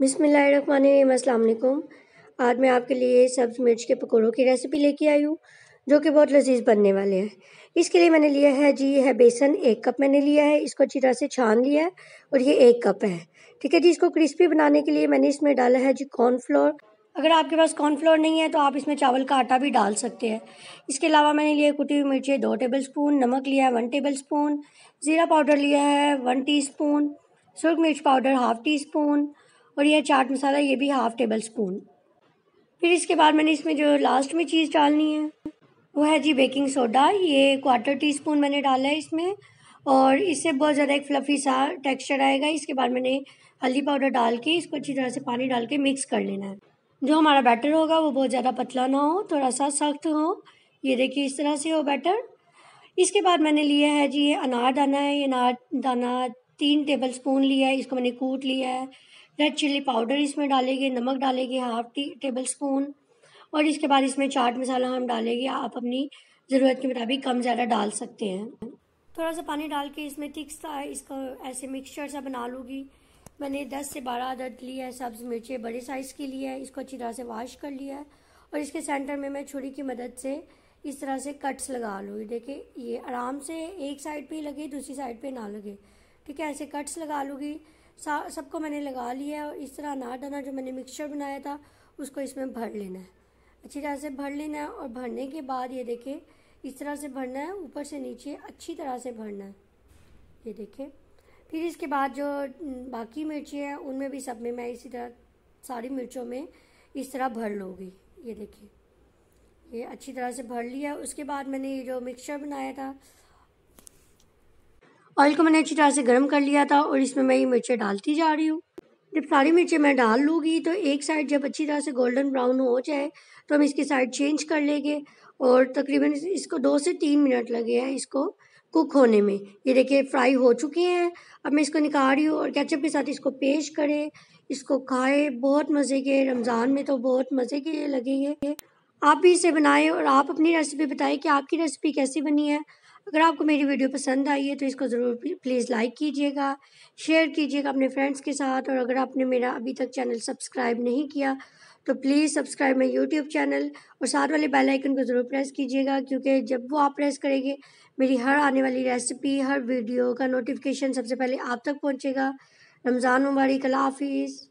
बिसमीम आज मैं आपके लिए सब्ज़ मिर्च के पकौड़ों की रेसिपी लेके आई हूँ जो कि बहुत लजीज बनने वाले हैं इसके लिए मैंने लिया है जी है बेसन एक कप मैंने लिया है इसको अच्छी तरह से छान लिया है और ये एक कप है ठीक है जी इसको क्रिस्पी बनाने के लिए मैंने इसमें डाला है जी कॉर्नफ्लोर अगर आपके पास कॉर्नफ्लोर नहीं है तो आप इसमें चावल का आटा भी डाल सकते हैं इसके अलावा मैंने लिए कुटी हुई मिर्ची दो टेबल स्पून नमक लिया है वन टेबल स्पून ज़ीरा पाउडर लिया है वन टी स्पून सुर्ख मिर्च पाउडर हाफ़ टी स्पून और यह चाट मसाला ये भी हाफ़ टेबल स्पून फिर इसके बाद मैंने इसमें जो लास्ट में चीज़ डालनी है वो है जी बेकिंग सोडा ये क्वार्टर टी स्पून मैंने डाला है इसमें और इससे बहुत ज़्यादा एक फ्लफ़ी सा टेक्सचर आएगा इसके बाद मैंने हल्दी पाउडर डाल के इसको अच्छी तरह से पानी डाल के मिक्स कर लेना है जो हमारा बैटर होगा वो बहुत ज़्यादा पतला ना हो थोड़ा सा सख्त हो ये देखिए इस तरह से हो बैटर इसके बाद मैंने लिया है जी ये अनार दाना है ये अनार दाना तीन टेबल स्पून लिया है इसको मैंने कूट लिया है रेड चिल्ली पाउडर इसमें डालेंगे नमक डालेंगे हाफ टी टेबल स्पून और इसके बाद इसमें चाट मसाला हम डालेंगे आप अपनी ज़रूरत के मुताबिक कम ज़्यादा डाल सकते हैं थोड़ा सा पानी डाल के इसमें थिक सा इसका ऐसे मिक्सचर सा बना लूँगी मैंने 10 से 12 अदद लिया है सब्ज़ मिर्चें बड़े साइज़ की लिया है इसको अच्छी तरह से वाश कर लिया है और इसके सेंटर में मैं छुरी की मदद से इस तरह से कट्स लगा लूँगी देखिए ये आराम से एक साइड पे ही लगे दूसरी साइड पे ना लगे ठीक है ऐसे कट्स लगा लूँगी सबको मैंने लगा लिया है और इस तरह अनार दाना जो मैंने मिक्सचर बनाया था उसको इसमें भर लेना है अच्छी तरह से भर लेना है और भरने के बाद ये देखें इस तरह से भरना है ऊपर से नीचे अच्छी तरह से भरना है ये देखें फिर इसके बाद जो बाकी मिर्ची हैं उनमें भी सब में मैं इसी तरह सारी मिर्चों में इस तरह भर लूँगी ये देखिए ये अच्छी तरह से भर लिया उसके बाद मैंने ये जो मिक्सचर बनाया था ऑयल को मैंने अच्छी तरह से गर्म कर लिया था और इसमें मैं ये मिर्चें डालती जा रही हूँ जब सारी मिर्चें मैं डाल लूँगी तो एक साइड जब अच्छी तरह से गोल्डन ब्राउन हो जाए तो हम इसकी साइड चेंज कर लेंगे और तकरीबन इसको दो से तीन मिनट लगे हैं इसको कुक होने में ये देखिए फ्राई हो चुके हैं अब मैं इसको निकाल रही हूँ और कैचअप के साथ इसको पेश करें इसको खाए बहुत मज़े के रमज़ान में तो बहुत मज़े के लगेंगे आप भी इसे बनाएं और आप अपनी रेसिपी बताएं कि आपकी रेसिपी कैसी बनी है अगर आपको मेरी वीडियो पसंद आई है तो इसको ज़रूर प्लीज़ लाइक कीजिएगा शेयर कीजिएगा अपने फ्रेंड्स के साथ और अगर आपने मेरा अभी तक चैनल सब्सक्राइब नहीं किया तो please subscribe my YouTube channel और साथ वाले बेल आइकन को ज़रूर प्रेस कीजिएगा क्योंकि जब वो आप प्रेस करेंगे मेरी हर आने वाली रेसिपी हर वीडियो का नोटिफिकेशन सबसे पहले आप तक पहुँचेगा रमज़ान मुबारक हाफिज़